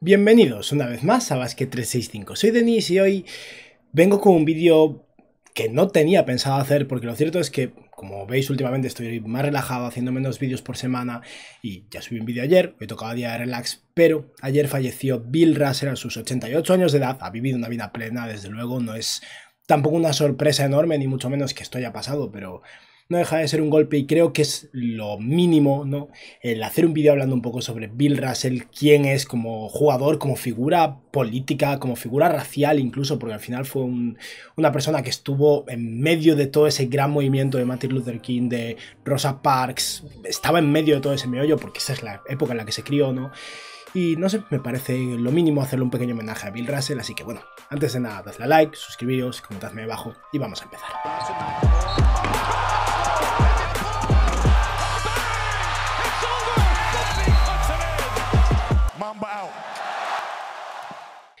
Bienvenidos una vez más a Basket 365. Soy Denis y hoy vengo con un vídeo que no tenía pensado hacer porque lo cierto es que, como veis últimamente, estoy más relajado haciendo menos vídeos por semana y ya subí un vídeo ayer, He tocaba día de relax, pero ayer falleció Bill Russell a sus 88 años de edad, ha vivido una vida plena, desde luego, no es tampoco una sorpresa enorme, ni mucho menos que esto haya pasado, pero no deja de ser un golpe y creo que es lo mínimo, ¿no? El hacer un vídeo hablando un poco sobre Bill Russell, quién es como jugador, como figura política, como figura racial incluso, porque al final fue una persona que estuvo en medio de todo ese gran movimiento de Martin Luther King, de Rosa Parks, estaba en medio de todo ese meollo porque esa es la época en la que se crió, ¿no? Y no sé, me parece lo mínimo hacerle un pequeño homenaje a Bill Russell, así que bueno, antes de nada, dadle a like, suscribiros, comentadme abajo y vamos a empezar.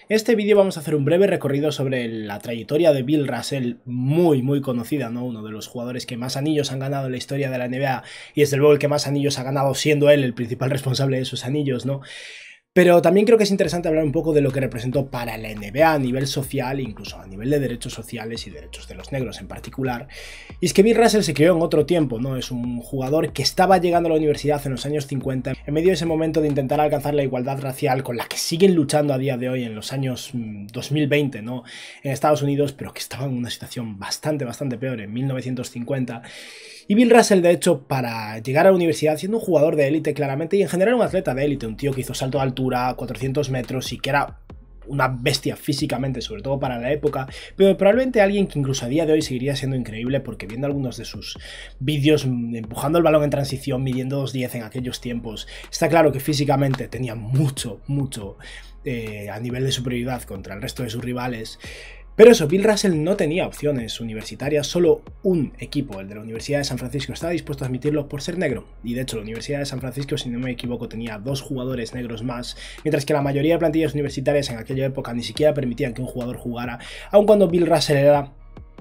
este vídeo vamos a hacer un breve recorrido sobre la trayectoria de Bill Russell, muy muy conocida, ¿no? Uno de los jugadores que más anillos han ganado en la historia de la NBA y es luego el que más anillos ha ganado siendo él el principal responsable de esos anillos, ¿no? Pero también creo que es interesante hablar un poco de lo que representó para la NBA a nivel social, incluso a nivel de derechos sociales y derechos de los negros en particular. Y es que Bill Russell se creó en otro tiempo, ¿no? Es un jugador que estaba llegando a la universidad en los años 50, en medio de ese momento de intentar alcanzar la igualdad racial con la que siguen luchando a día de hoy en los años 2020, mm, ¿no? En Estados Unidos, pero que estaba en una situación bastante, bastante peor en 1950. Y Bill Russell, de hecho, para llegar a la universidad, siendo un jugador de élite claramente y en general un atleta de élite, un tío que hizo salto de altura, 400 metros y que era una bestia físicamente, sobre todo para la época, pero probablemente alguien que incluso a día de hoy seguiría siendo increíble porque viendo algunos de sus vídeos mm, empujando el balón en transición, midiendo 2.10 en aquellos tiempos, está claro que físicamente tenía mucho, mucho eh, a nivel de superioridad contra el resto de sus rivales. Pero eso, Bill Russell no tenía opciones universitarias, solo un equipo, el de la Universidad de San Francisco, estaba dispuesto a admitirlo por ser negro. Y de hecho, la Universidad de San Francisco, si no me equivoco, tenía dos jugadores negros más, mientras que la mayoría de plantillas universitarias en aquella época ni siquiera permitían que un jugador jugara, aun cuando Bill Russell era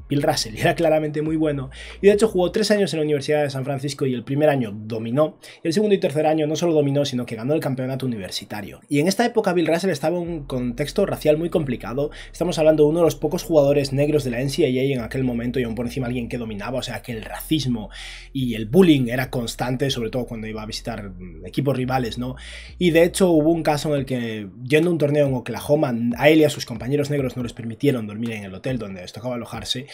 Bill Russell era claramente muy bueno. Y de hecho jugó tres años en la Universidad de San Francisco y el primer año dominó. Y el segundo y tercer año no solo dominó, sino que ganó el campeonato universitario. Y en esta época Bill Russell estaba en un contexto racial muy complicado. Estamos hablando de uno de los pocos jugadores negros de la NCAA en aquel momento y aún por encima alguien que dominaba. O sea que el racismo y el bullying era constante, sobre todo cuando iba a visitar mm, equipos rivales, ¿no? Y de hecho hubo un caso en el que yendo a un torneo en Oklahoma, a él y a sus compañeros negros no les permitieron dormir en el hotel donde les tocaba alojarse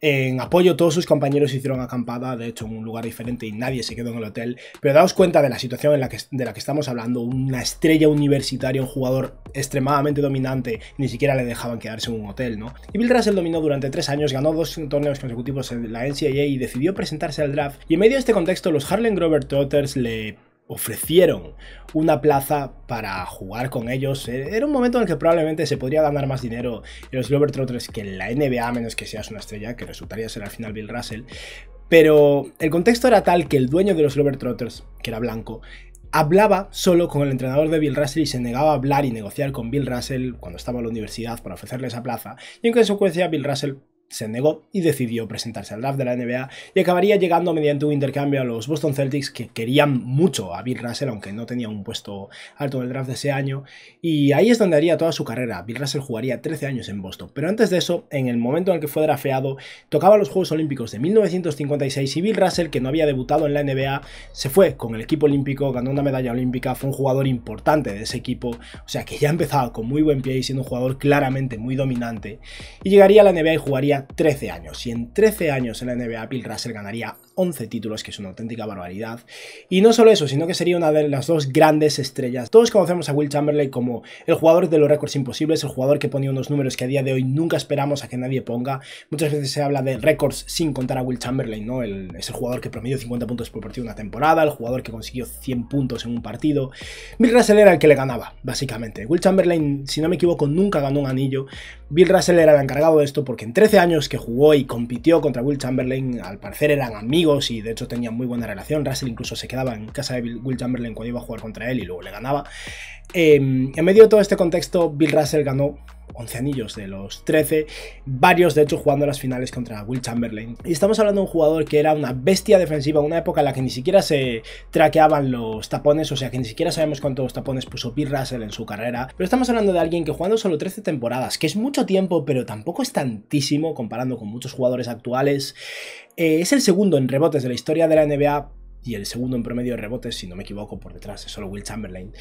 en apoyo, todos sus compañeros hicieron acampada, de hecho, en un lugar diferente y nadie se quedó en el hotel. Pero daos cuenta de la situación en la que, de la que estamos hablando. Una estrella universitaria, un jugador extremadamente dominante, ni siquiera le dejaban quedarse en un hotel, ¿no? Y Bill Russell dominó durante tres años, ganó dos torneos consecutivos en la NCAA y decidió presentarse al draft. Y en medio de este contexto, los Harlem Grover Trotters le ofrecieron una plaza para jugar con ellos. Eh, era un momento en el que probablemente se podría ganar más dinero en los Trotters que en la NBA, a menos que seas una estrella, que resultaría ser al final Bill Russell. Pero el contexto era tal que el dueño de los Trotters, que era blanco, hablaba solo con el entrenador de Bill Russell y se negaba a hablar y negociar con Bill Russell cuando estaba en la universidad para ofrecerle esa plaza. Y en consecuencia Bill Russell se negó y decidió presentarse al draft de la NBA y acabaría llegando mediante un intercambio a los Boston Celtics que querían mucho a Bill Russell, aunque no tenía un puesto alto en el draft de ese año. Y ahí es donde haría toda su carrera. Bill Russell jugaría 13 años en Boston. Pero antes de eso, en el momento en el que fue drafeado, tocaba los Juegos Olímpicos de 1956 y Bill Russell, que no había debutado en la NBA, se fue con el equipo olímpico, ganó una medalla olímpica, fue un jugador importante de ese equipo, o sea que ya empezaba con muy buen pie y siendo un jugador claramente muy dominante. Y llegaría a la NBA y jugaría 13 años. Y en 13 años en la NBA Bill Russell ganaría 11 títulos, que es una auténtica barbaridad. Y no solo eso, sino que sería una de las dos grandes estrellas. Todos conocemos a Will Chamberlain como el jugador de los récords imposibles, el jugador que ponía unos números que a día de hoy nunca esperamos a que nadie ponga. Muchas veces se habla de récords sin contar a Will Chamberlain, ¿no? es el jugador que promedió 50 puntos por partido una temporada, el jugador que consiguió 100 puntos en un partido. Bill Russell era el que le ganaba, básicamente. Will Chamberlain, si no me equivoco, nunca ganó un anillo. Bill Russell era el encargado de esto porque en 13 años que jugó y compitió contra Will Chamberlain, al parecer eran amigos y de hecho tenía muy buena relación. Russell incluso se quedaba en casa de Will Chamberlain cuando iba a jugar contra él y luego le ganaba. Em, en medio de todo este contexto, Bill Russell ganó 11 anillos de los 13, varios de hecho jugando las finales contra Will Chamberlain. Y estamos hablando de un jugador que era una bestia defensiva, una época en la que ni siquiera se traqueaban los tapones, o sea que ni siquiera sabemos cuántos tapones puso Bill Russell en su carrera, pero estamos hablando de alguien que jugando solo 13 temporadas, que es mucho tiempo, pero tampoco es tantísimo comparando con muchos jugadores actuales, eh, es el segundo en rebotes de la historia de la NBA, y el segundo en promedio de rebotes, si no me equivoco, por detrás es solo Will Chamberlain.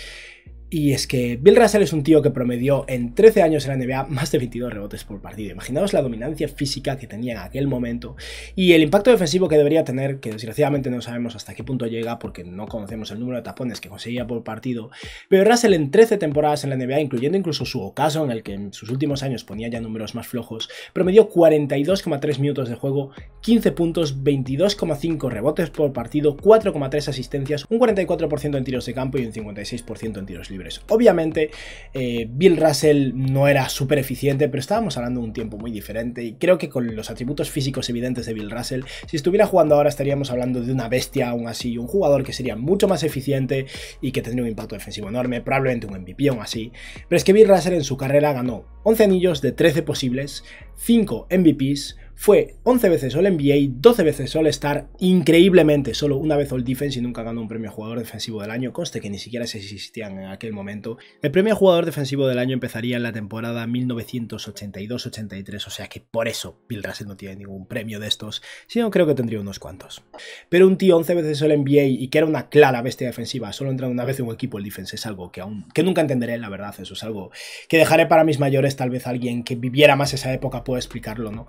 Y es que Bill Russell es un tío que promedió en 13 años en la NBA más de 22 rebotes por partido. Imaginaos la dominancia física que tenía en aquel momento y el impacto defensivo que debería tener, que desgraciadamente no sabemos hasta qué punto llega porque no conocemos el número de tapones que conseguía por partido. Pero Russell en 13 temporadas en la NBA, incluyendo incluso su ocaso en el que en sus últimos años ponía ya números más flojos, promedió 42,3 minutos de juego, 15 puntos, 22,5 rebotes por partido, 4,3 asistencias, un 44% en tiros de campo y un 56% en tiros libres. Obviamente, eh, Bill Russell no era súper eficiente, pero estábamos hablando de un tiempo muy diferente y creo que con los atributos físicos evidentes de Bill Russell, si estuviera jugando ahora estaríamos hablando de una bestia aún así, un jugador que sería mucho más eficiente y que tendría un impacto defensivo enorme, probablemente un MVP aún así. Pero es que Bill Russell en su carrera ganó 11 anillos de 13 posibles, 5 MVPs, fue 11 veces All-NBA, 12 veces All-Star, increíblemente solo una vez All-Defense y nunca ganó un premio jugador defensivo del año, conste que ni siquiera se existían en aquel momento. El premio jugador defensivo del año empezaría en la temporada 1982-83, o sea que por eso Bill Russell no tiene ningún premio de estos, sino creo que tendría unos cuantos. Pero un tío 11 veces All-NBA y que era una clara bestia defensiva, solo entrando una vez en un equipo el defense es algo que aún que nunca entenderé, la verdad, eso es algo que dejaré para mis mayores, tal vez alguien que viviera más esa época pueda explicarlo, ¿no?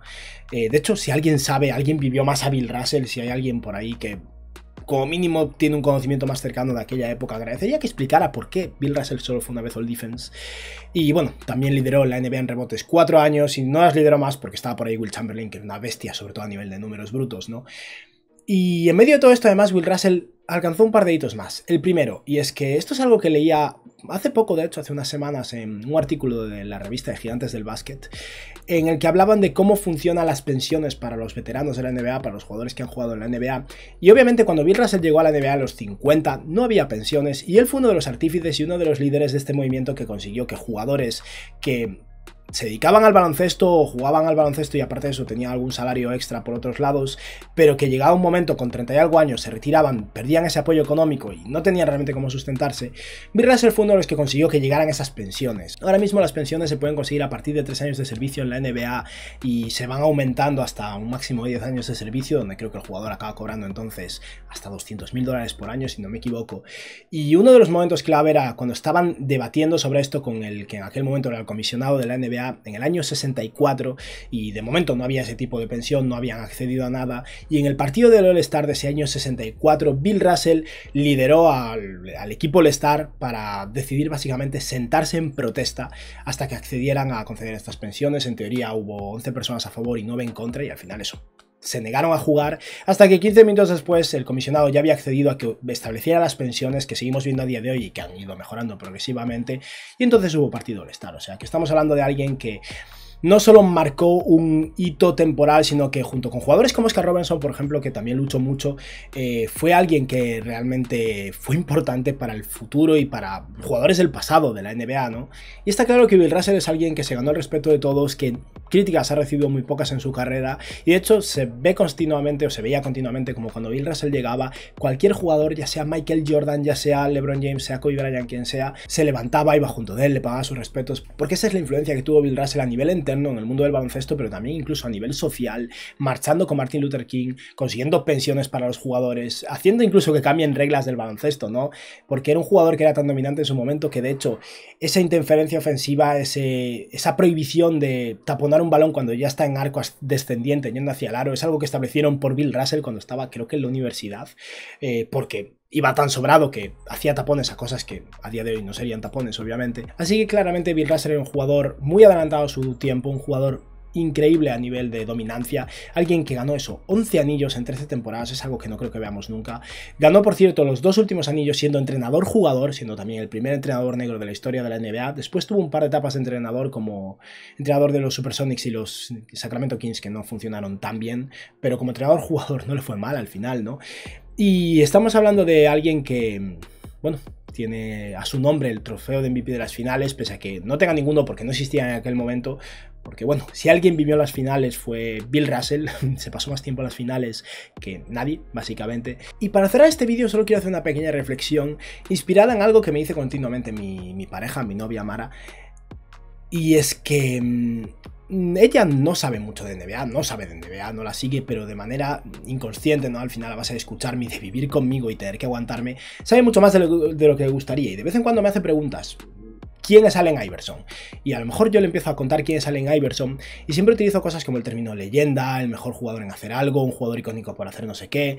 Eh, de hecho, si alguien sabe, alguien vivió más a Bill Russell, si hay alguien por ahí que como mínimo tiene un conocimiento más cercano de aquella época, agradecería que explicara por qué Bill Russell solo fue una vez All Defense. Y bueno, también lideró la NBA en rebotes cuatro años y no las lideró más porque estaba por ahí Will Chamberlain, que era una bestia, sobre todo a nivel de números brutos, ¿no? Y en medio de todo esto, además, Will Russell alcanzó un par de hitos más. El primero, y es que esto es algo que leía hace poco, de hecho, hace unas semanas, en un artículo de la revista de Gigantes del Básquet, en el que hablaban de cómo funcionan las pensiones para los veteranos de la NBA, para los jugadores que han jugado en la NBA. Y obviamente cuando Will Russell llegó a la NBA a los 50, no había pensiones, y él fue uno de los artífices y uno de los líderes de este movimiento que consiguió que jugadores que se dedicaban al baloncesto o jugaban al baloncesto y aparte de eso tenían algún salario extra por otros lados, pero que llegaba un momento con 30 y algo años, se retiraban, perdían ese apoyo económico y no tenían realmente cómo sustentarse, Russell fue uno de los que consiguió que llegaran esas pensiones. Ahora mismo las pensiones se pueden conseguir a partir de 3 años de servicio en la NBA y se van aumentando hasta un máximo de 10 años de servicio, donde creo que el jugador acaba cobrando entonces hasta 200 mil dólares por año, si no me equivoco. Y uno de los momentos clave era cuando estaban debatiendo sobre esto con el que en aquel momento era el comisionado de la NBA, en el año 64 y de momento no había ese tipo de pensión, no habían accedido a nada y en el partido del All-Star de ese año 64 Bill Russell lideró al, al equipo All-Star para decidir básicamente sentarse en protesta hasta que accedieran a conceder estas pensiones. En teoría hubo 11 personas a favor y 9 en contra y al final eso se negaron a jugar, hasta que 15 minutos después el comisionado ya había accedido a que estableciera las pensiones que seguimos viendo a día de hoy y que han ido mejorando progresivamente, y entonces hubo partido del estar, o sea que estamos hablando de alguien que no solo marcó un hito temporal, sino que junto con jugadores como Oscar Robinson, por ejemplo, que también luchó mucho, eh, fue alguien que realmente fue importante para el futuro y para jugadores del pasado de la NBA, ¿no? Y está claro que Bill Russell es alguien que se ganó el respeto de todos, que críticas ha recibido muy pocas en su carrera y de hecho se ve continuamente o se veía continuamente como cuando Bill Russell llegaba, cualquier jugador, ya sea Michael Jordan, ya sea LeBron James, sea Kobe Bryant, quien sea, se levantaba, iba junto de él, le pagaba sus respetos, porque esa es la influencia que tuvo Bill Russell a nivel entero en el mundo del baloncesto, pero también incluso a nivel social, marchando con Martin Luther King, consiguiendo pensiones para los jugadores, haciendo incluso que cambien reglas del baloncesto, ¿no? Porque era un jugador que era tan dominante en su momento que de hecho esa interferencia ofensiva, esa prohibición de taponar un balón cuando ya está en arco descendiente yendo hacia el aro, es algo que establecieron por Bill Russell cuando estaba creo que en la universidad, eh, porque iba tan sobrado que hacía tapones a cosas que a día de hoy no serían tapones, obviamente. Así que claramente Bill Russell era un jugador muy adelantado a su tiempo, un jugador increíble a nivel de dominancia, alguien que ganó eso, 11 anillos en 13 temporadas, es algo que no creo que veamos nunca. Ganó, por cierto, los dos últimos anillos siendo entrenador-jugador, siendo también el primer entrenador negro de la historia de la NBA. Después tuvo un par de etapas de entrenador como entrenador de los Supersonics y los Sacramento Kings que no funcionaron tan bien, pero como entrenador-jugador no le fue mal al final, ¿no? Y estamos hablando de alguien que, bueno, tiene a su nombre el trofeo de MVP de las finales, pese a que no tenga ninguno porque no existía en aquel momento. Porque bueno, si alguien vivió las finales fue Bill Russell, se pasó más tiempo en las finales que nadie, básicamente. Y para cerrar este vídeo solo quiero hacer una pequeña reflexión inspirada en algo que me dice continuamente mi, mi pareja, mi novia Mara. Y es que mm, Mm, ella no sabe mucho de NBA, no sabe de NBA, no la sigue, pero de manera inconsciente, ¿no? Al final, a base de escucharme y de vivir conmigo y tener que aguantarme, sabe mucho más de lo, que le gustaría y de vez en cuando me hace preguntas. ¿Quién es Allen Iverson? Y a lo mejor yo le empiezo a contar quién es Allen Iverson y siempre utilizo cosas como el término leyenda, el mejor jugador en hacer algo, un jugador icónico por hacer no sé qué,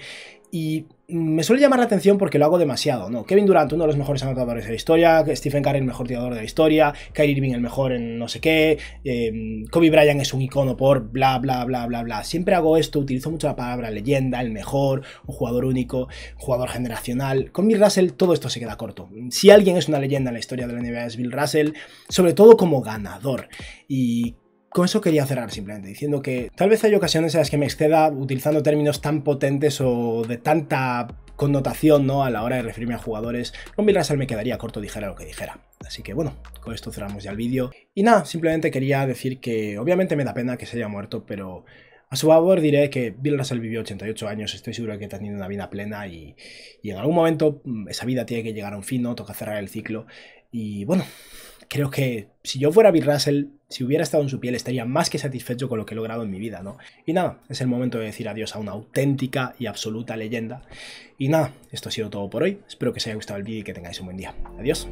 y me suele llamar la atención porque lo hago demasiado, ¿no? Kevin Durant, uno de los mejores anotadores de la historia, Stephen Curry, el mejor tirador de la historia, Kyrie Irving, el mejor en no sé qué, em, Kobe Bryant es un icono por bla, bla, bla, bla, bla. Siempre hago esto, utilizo mucho la palabra leyenda, el mejor, un jugador único, jugador generacional. Con Bill Russell todo esto se queda corto. Si alguien es una leyenda en la historia de la NBA es Bill Russell, sobre todo como ganador. Y con eso quería cerrar simplemente, diciendo que tal vez hay ocasiones en las que me exceda utilizando términos tan potentes o de tanta connotación ¿no? a la hora de referirme a jugadores. Con Bill Russell me quedaría corto, dijera lo que dijera. Así que bueno, con esto cerramos ya el vídeo. Y nada, simplemente quería decir que obviamente me da pena que se haya muerto, pero a su favor diré que Bill Russell vivió 88 años, estoy seguro de que ha tenido una vida plena y, y, en algún momento mm, esa vida tiene que llegar a un fin, ¿no? Toca cerrar el ciclo. Y bueno, creo que si yo fuera Bill Russell, si hubiera estado en su piel, estaría más que satisfecho con lo que he logrado en mi vida, ¿no? Y nada, es el momento de decir adiós a una auténtica y absoluta leyenda. Y nada, esto ha sido todo por hoy. Espero que os haya gustado el vídeo y que tengáis un buen día. Adiós.